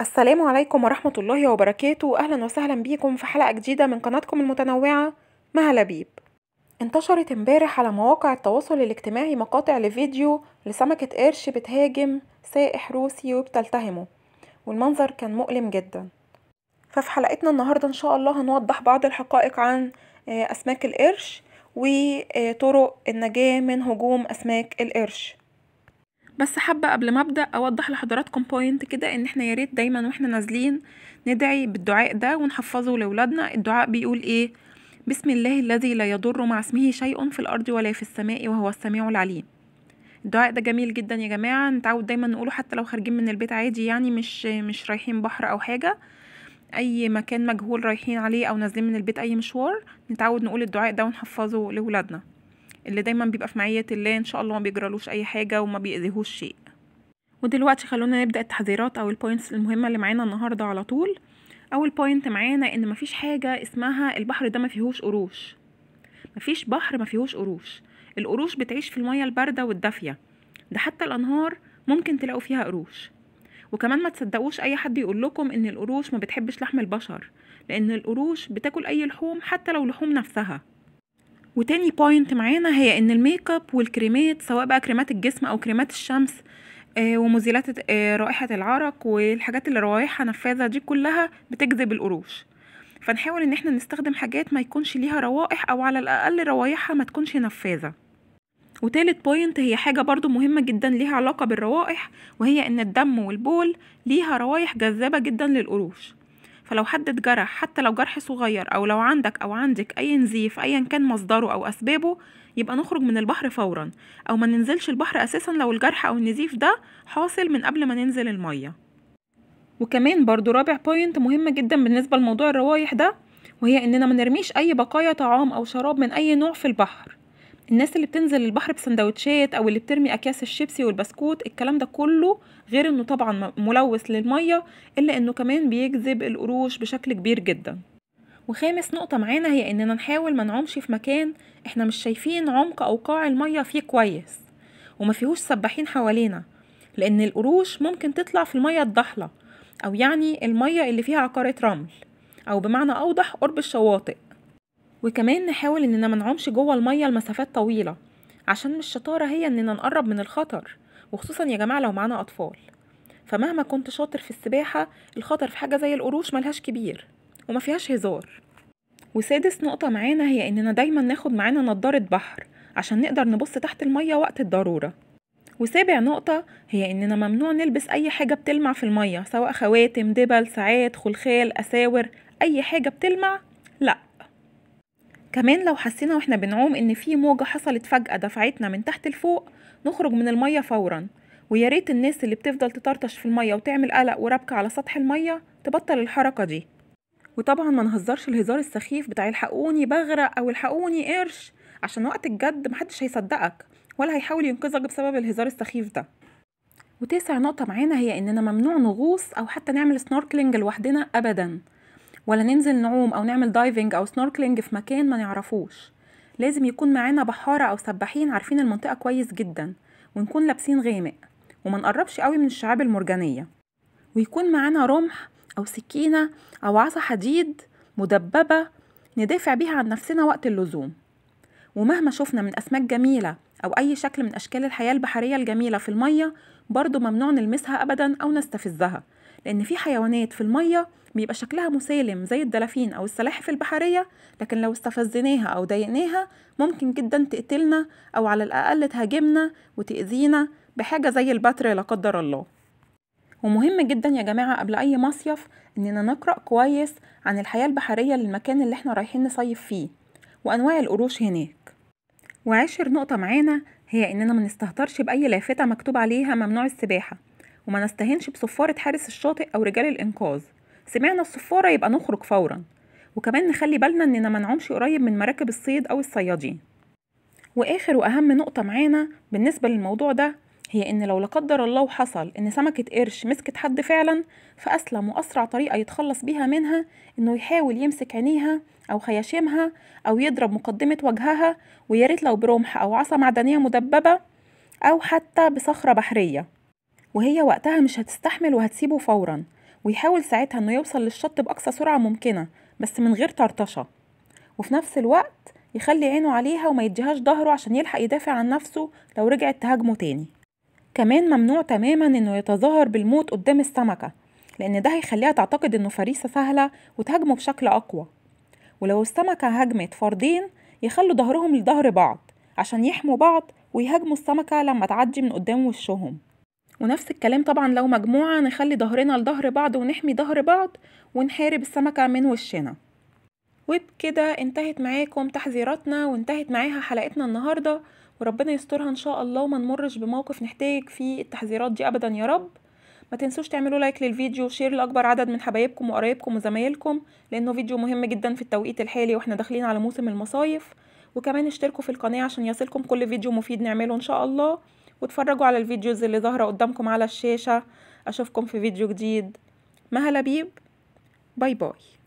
السلام عليكم ورحمة الله وبركاته أهلا وسهلا بيكم في حلقة جديدة من قناتكم المتنوعة مها لبيب انتشرت امبارح على مواقع التواصل الاجتماعي مقاطع لفيديو لسمكة قرش بتهاجم سائح روسي وبتلتهمه والمنظر كان مؤلم جدا ففي حلقتنا النهاردة إن شاء الله هنوضح بعض الحقائق عن آه، أسماك القرش وطرق النجاة من هجوم أسماك القرش بس حابة قبل ما أبدأ أوضح لحضراتكم بوينت كده إن إحنا ياريت دايما وإحنا نازلين ندعي بالدعاء ده ونحفظه لولادنا الدعاء بيقول إيه بسم الله الذي لا يضر مع اسمه شيء في الأرض ولا في السماء وهو السميع العليم الدعاء ده جميل جدا يا جماعة نتعود دايما نقوله حتى لو خارجين من البيت عادي يعني مش مش رايحين بحر أو حاجة أي مكان مجهول رايحين عليه أو نازلين من البيت أي مشوار نتعود نقول الدعاء ده ونحفظه لولادنا اللي دايما بيبقى في معية الله ان شاء الله ما بيجرالوش اي حاجة وما بيأذيهوش شيء ودلوقتي خلونا نبدأ التحذيرات او البوينتس المهمة اللي معانا النهاردة على طول اول بوينت معانا ان مفيش حاجة اسمها البحر ده مفيهوش قروش مفيش بحر مفيهوش قروش القروش بتعيش في المية الباردة والدافية ده حتى الانهار ممكن تلاقوا فيها قروش وكمان ما تصدقوش اي حد يقول لكم ان القروش ما بتحبش لحم البشر لان القروش بتاكل اي لحوم حتى لو لحوم نفسها وتاني بوينت معانا هي ان الميك اب والكريمات سواء بقى كريمات الجسم او كريمات الشمس آه، ومزيلات آه، رائحة العرق والحاجات اللي روايحها نفاذة دي كلها بتجذب القروش فنحاول ان احنا نستخدم حاجات ما يكونش ليها روائح او على الاقل روايحها ما تكونش نفاذة وتالت بوينت هي حاجة برضو مهمة جدا ليها علاقة بالروائح وهي ان الدم والبول ليها روايح جذابة جدا للقروش فلو حد اتجرح حتى لو جرح صغير أو لو عندك أو عندك أي نزيف أيا كان مصدره أو أسبابه يبقى نخرج من البحر فورا أو ما ننزلش البحر أساسا لو الجرح أو النزيف ده حاصل من قبل ما ننزل المية وكمان برضو رابع بوينت مهم جدا بالنسبة لموضوع الروايح ده وهي إننا ما نرميش أي بقايا طعام أو شراب من أي نوع في البحر الناس اللي بتنزل البحر بسندوتشات او اللي بترمي اكياس الشيبسي والبسكوت الكلام ده كله غير انه طبعا ملوث للميه الا انه كمان بيجذب القروش بشكل كبير جدا وخامس نقطة معانا هي إننا نحاول ما نعومش في مكان إحنا مش شايفين عمق أو قاع المية فيه كويس وما فيهوش سباحين حوالينا لأن القروش ممكن تطلع في المية الضحلة أو يعني المية اللي فيها عقارة رمل أو بمعنى أوضح قرب الشواطئ وكمان نحاول اننا منعومش جوه الميه لمسافات طويله عشان مش شطاره هي اننا نقرب من الخطر وخصوصا يا جماعه لو معانا اطفال فمهما كنت شاطر في السباحه الخطر في حاجه زي القروش ملهاش كبير وما فيهاش هزار وسادس نقطه معانا هي اننا دايما ناخد معانا نضاره بحر عشان نقدر نبص تحت الميه وقت الضروره وسابع نقطة هي إننا ممنوع نلبس أي حاجة بتلمع في المية سواء خواتم دبل ساعات خلخال أساور أي حاجة بتلمع لأ كمان لو حسينا واحنا بنعوم ان في موجة حصلت فجأة دفعتنا من تحت لفوق نخرج من المية فورا ويا ريت الناس اللي بتفضل تطرطش في المية وتعمل قلق وربكة على سطح المية تبطل الحركة دي وطبعا ما نهزرش الهزار السخيف بتاع الحقوني بغرق او الحقوني قرش عشان وقت الجد محدش هيصدقك ولا هيحاول ينقذك بسبب الهزار السخيف ده وتاسع نقطة معانا هي إننا ممنوع نغوص أو حتى نعمل سنوركلينج لوحدنا أبدا ولا ننزل نعوم أو نعمل دايفنج أو سنوركلينج في مكان ما نعرفوش لازم يكون معانا بحارة أو سباحين عارفين المنطقة كويس جدا ونكون لابسين غامق وما نقربش قوي من الشعاب المرجانية ويكون معانا رمح أو سكينة أو عصا حديد مدببة ندافع بيها عن نفسنا وقت اللزوم ومهما شفنا من أسماك جميلة أو أي شكل من أشكال الحياة البحرية الجميلة في المية برضو ممنوع نلمسها أبدا أو نستفزها لأن في حيوانات في المية بيبقى شكلها مسالم زي الدلافين أو السلاحف البحرية لكن لو استفزناها أو ضايقناها ممكن جدا تقتلنا أو على الأقل تهاجمنا وتأذينا بحاجة زي البتر لا قدر الله ومهم جدا يا جماعة قبل أي مصيف إننا نقرأ كويس عن الحياة البحرية للمكان اللي احنا رايحين نصيف فيه وأنواع القروش هناك وعاشر نقطة معانا هي إننا ما نستهترش بأي لافتة مكتوب عليها ممنوع السباحة وما نستهنش بصفارة حارس الشاطئ أو رجال الإنقاذ سمعنا الصفارة يبقى نخرج فورا وكمان نخلي بالنا إننا منعومش قريب من مراكب الصيد أو الصيادين وآخر وأهم نقطة معانا بالنسبة للموضوع ده هي إن لو لا قدر الله وحصل إن سمكة قرش مسكت حد فعلا فأسلم وأسرع طريقة يتخلص بيها منها إنه يحاول يمسك عينيها أو خياشيمها أو يضرب مقدمة وجهها وياريت لو برمح أو عصا معدنية مدببة أو حتى بصخرة بحرية وهي وقتها مش هتستحمل وهتسيبه فورا ويحاول ساعتها انه يوصل للشط باقصى سرعه ممكنه بس من غير طرطشه وفي نفس الوقت يخلي عينه عليها وما يديهاش ظهره عشان يلحق يدافع عن نفسه لو رجعت تهاجمه تاني كمان ممنوع تماما انه يتظاهر بالموت قدام السمكه لان ده هيخليها تعتقد انه فريسه سهله وتهاجمه بشكل اقوى ولو السمكه هاجمت فردين يخلوا ظهرهم لظهر بعض عشان يحموا بعض ويهاجموا السمكه لما تعدي من قدام وشهم ونفس الكلام طبعا لو مجموعة نخلي ظهرنا لظهر بعض ونحمي ظهر بعض ونحارب السمكة من وشنا وبكده انتهت معاكم تحذيراتنا وانتهت معاها حلقتنا النهاردة وربنا يسترها ان شاء الله وما نمرش بموقف نحتاج فيه التحذيرات دي ابدا يا رب ما تنسوش تعملوا لايك للفيديو وشير لاكبر عدد من حبايبكم وقرايبكم وزمايلكم لانه فيديو مهم جدا في التوقيت الحالي واحنا داخلين على موسم المصايف وكمان اشتركوا في القناة عشان يصلكم كل فيديو مفيد نعمله ان شاء الله واتفرجوا على الفيديوز اللي ظاهرة قدامكم على الشاشة أشوفكم في فيديو جديد مها لبيب باي باي